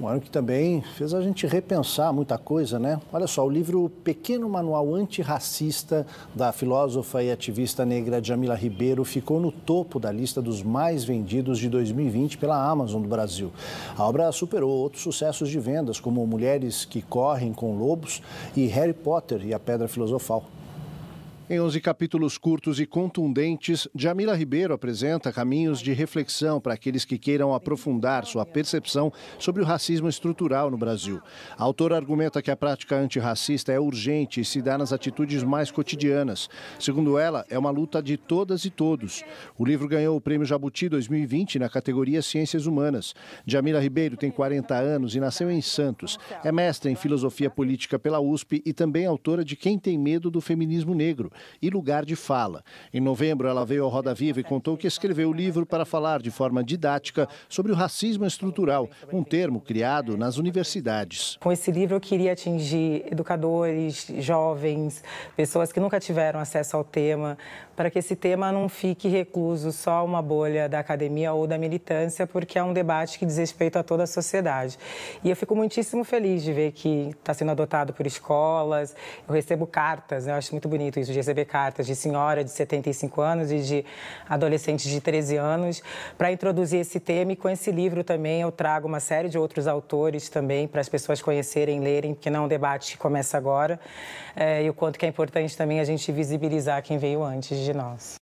Um ano que também fez a gente repensar muita coisa, né? Olha só, o livro Pequeno Manual Antirracista, da filósofa e ativista negra Jamila Ribeiro, ficou no topo da lista dos mais vendidos de 2020 pela Amazon do Brasil. A obra superou outros sucessos de vendas, como Mulheres que Correm com Lobos e Harry Potter e a Pedra Filosofal. Em 11 capítulos curtos e contundentes, Jamila Ribeiro apresenta caminhos de reflexão para aqueles que queiram aprofundar sua percepção sobre o racismo estrutural no Brasil. A autora argumenta que a prática antirracista é urgente e se dá nas atitudes mais cotidianas. Segundo ela, é uma luta de todas e todos. O livro ganhou o Prêmio Jabuti 2020 na categoria Ciências Humanas. Jamila Ribeiro tem 40 anos e nasceu em Santos. É mestra em Filosofia Política pela USP e também autora de Quem Tem Medo do Feminismo Negro e lugar de fala. Em novembro, ela veio ao Roda Viva e contou que escreveu o livro para falar de forma didática sobre o racismo estrutural, um termo criado nas universidades. Com esse livro, eu queria atingir educadores, jovens, pessoas que nunca tiveram acesso ao tema, para que esse tema não fique recluso só uma bolha da academia ou da militância, porque é um debate que diz respeito a toda a sociedade. E eu fico muitíssimo feliz de ver que está sendo adotado por escolas, eu recebo cartas, né? eu acho muito bonito isso, de receber cartas de senhora de 75 anos e de adolescentes de 13 anos para introduzir esse tema. E com esse livro também eu trago uma série de outros autores também para as pessoas conhecerem, lerem, porque não é um debate que começa agora. É, e o quanto que é importante também a gente visibilizar quem veio antes de nós.